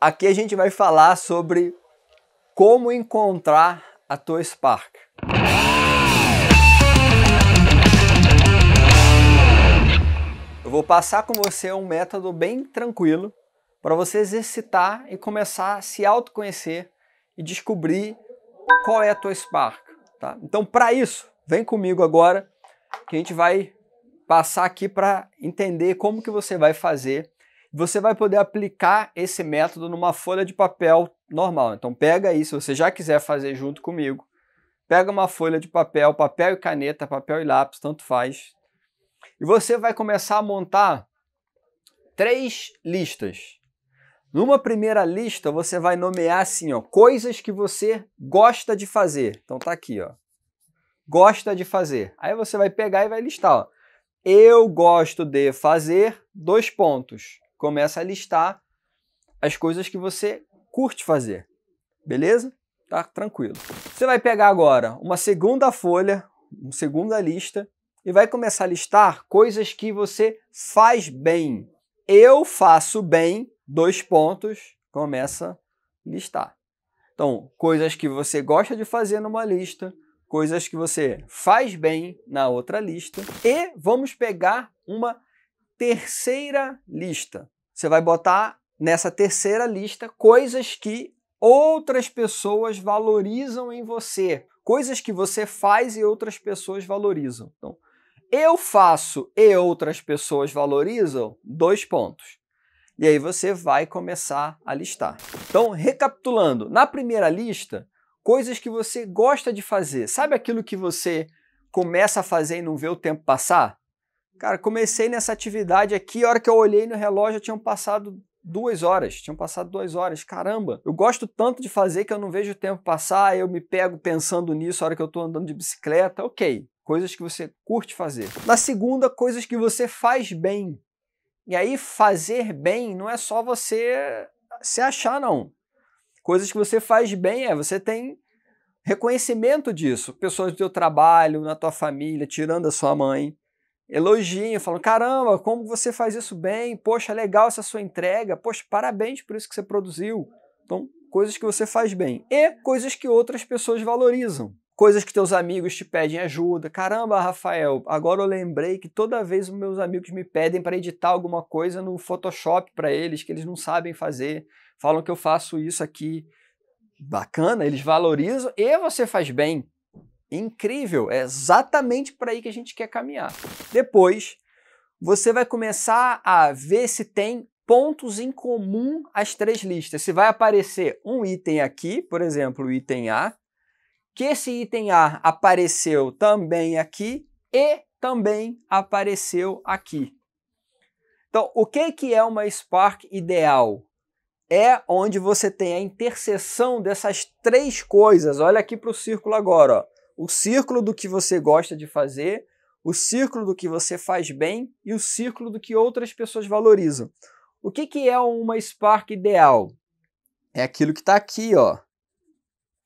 Aqui a gente vai falar sobre como encontrar a tua Spark. Eu vou passar com você um método bem tranquilo para você exercitar e começar a se autoconhecer e descobrir qual é a tua Spark. Tá? Então, para isso, vem comigo agora que a gente vai passar aqui para entender como que você vai fazer você vai poder aplicar esse método numa folha de papel normal. Então pega aí, se você já quiser fazer junto comigo, pega uma folha de papel, papel e caneta, papel e lápis, tanto faz. E você vai começar a montar três listas. Numa primeira lista, você vai nomear assim, ó, coisas que você gosta de fazer. Então tá aqui, ó. Gosta de fazer. Aí você vai pegar e vai listar, ó. Eu gosto de fazer dois pontos começa a listar as coisas que você curte fazer. Beleza? Tá tranquilo. Você vai pegar agora uma segunda folha, uma segunda lista e vai começar a listar coisas que você faz bem. Eu faço bem, dois pontos, começa a listar. Então, coisas que você gosta de fazer numa lista, coisas que você faz bem na outra lista e vamos pegar uma terceira lista. Você vai botar nessa terceira lista coisas que outras pessoas valorizam em você, coisas que você faz e outras pessoas valorizam. Então, eu faço e outras pessoas valorizam, dois pontos. E aí você vai começar a listar. Então, recapitulando, na primeira lista, coisas que você gosta de fazer. Sabe aquilo que você começa a fazer e não vê o tempo passar? Cara, comecei nessa atividade aqui, a hora que eu olhei no relógio, tinham passado duas horas. Tinham passado duas horas. Caramba, eu gosto tanto de fazer que eu não vejo o tempo passar, eu me pego pensando nisso a hora que eu estou andando de bicicleta. Ok, coisas que você curte fazer. Na segunda, coisas que você faz bem. E aí, fazer bem não é só você se achar, não. Coisas que você faz bem é você tem reconhecimento disso. Pessoas do seu trabalho, na tua família, tirando a sua mãe elogiem, falam: caramba, como você faz isso bem, poxa, legal essa sua entrega, poxa, parabéns por isso que você produziu. Então, coisas que você faz bem e coisas que outras pessoas valorizam. Coisas que teus amigos te pedem ajuda. Caramba, Rafael, agora eu lembrei que toda vez meus amigos me pedem para editar alguma coisa no Photoshop para eles que eles não sabem fazer. Falam que eu faço isso aqui. Bacana, eles valorizam e você faz bem. Incrível, é exatamente para aí que a gente quer caminhar. Depois, você vai começar a ver se tem pontos em comum as três listas. Se vai aparecer um item aqui, por exemplo, o item A, que esse item A apareceu também aqui e também apareceu aqui. Então, o que, que é uma Spark ideal? É onde você tem a interseção dessas três coisas. Olha aqui para o círculo agora. Ó o círculo do que você gosta de fazer, o círculo do que você faz bem e o círculo do que outras pessoas valorizam. O que, que é uma Spark ideal? É aquilo que está aqui, ó.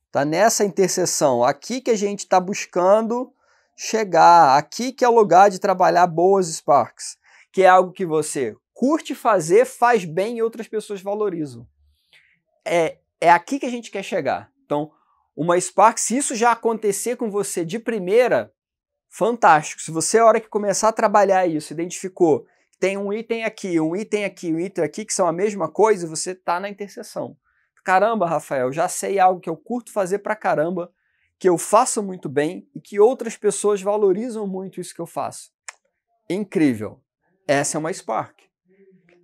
Está nessa interseção, aqui que a gente está buscando chegar, aqui que é o lugar de trabalhar boas Sparks, que é algo que você curte fazer, faz bem e outras pessoas valorizam. É, é aqui que a gente quer chegar. Então, uma Spark, se isso já acontecer com você de primeira, fantástico. Se você, a hora que começar a trabalhar isso, identificou que tem um item aqui, um item aqui, um item aqui, que são a mesma coisa, você está na interseção. Caramba, Rafael, já sei algo que eu curto fazer pra caramba, que eu faço muito bem e que outras pessoas valorizam muito isso que eu faço. Incrível. Essa é uma Spark.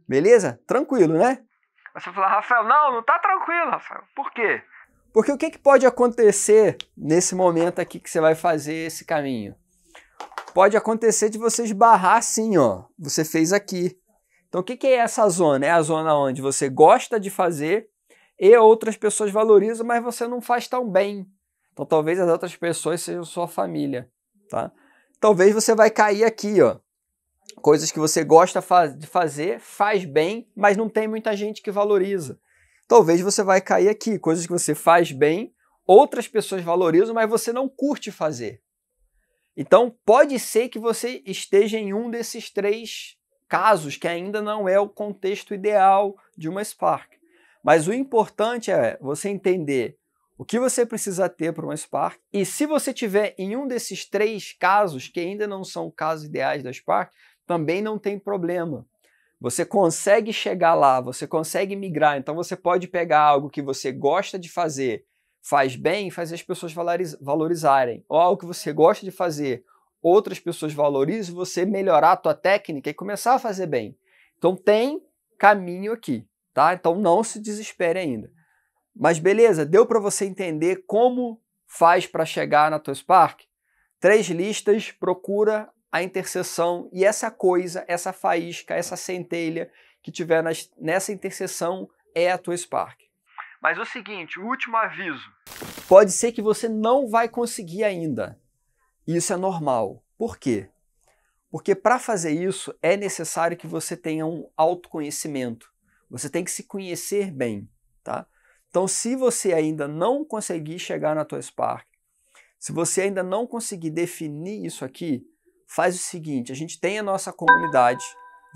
Beleza? Tranquilo, né? Você fala, Rafael, não, não tá tranquilo, Rafael. Por quê? Porque o que, que pode acontecer nesse momento aqui que você vai fazer esse caminho? Pode acontecer de você esbarrar assim, ó. Você fez aqui. Então, o que, que é essa zona? É a zona onde você gosta de fazer e outras pessoas valorizam, mas você não faz tão bem. Então, talvez as outras pessoas sejam sua família, tá? Talvez você vai cair aqui, ó. Coisas que você gosta de fazer, faz bem, mas não tem muita gente que valoriza talvez você vai cair aqui. Coisas que você faz bem, outras pessoas valorizam, mas você não curte fazer. Então, pode ser que você esteja em um desses três casos, que ainda não é o contexto ideal de uma Spark. Mas o importante é você entender o que você precisa ter para uma Spark e se você tiver em um desses três casos, que ainda não são casos ideais da Spark, também não tem problema. Você consegue chegar lá, você consegue migrar, então você pode pegar algo que você gosta de fazer, faz bem e faz as pessoas valorizarem. Ou algo que você gosta de fazer, outras pessoas valorizam, você melhorar a tua técnica e começar a fazer bem. Então tem caminho aqui, tá? Então não se desespere ainda. Mas beleza, deu para você entender como faz para chegar na tua Spark? Três listas, procura a intercessão e essa coisa, essa faísca, essa centelha que tiver nas, nessa intercessão é a tua Spark. Mas o seguinte, o último aviso. Pode ser que você não vai conseguir ainda. Isso é normal. Por quê? Porque para fazer isso é necessário que você tenha um autoconhecimento. Você tem que se conhecer bem, tá? Então, se você ainda não conseguir chegar na tua Spark, se você ainda não conseguir definir isso aqui, faz o seguinte: a gente tem a nossa comunidade,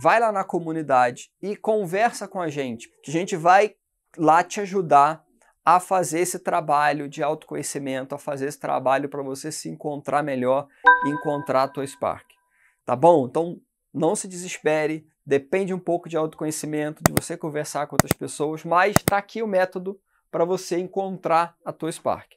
vai lá na comunidade e conversa com a gente, que a gente vai lá te ajudar a fazer esse trabalho de autoconhecimento, a fazer esse trabalho para você se encontrar melhor e encontrar a tua Spark. Tá bom? Então não se desespere, depende um pouco de autoconhecimento, de você conversar com outras pessoas, mas está aqui o método para você encontrar a tua Spark.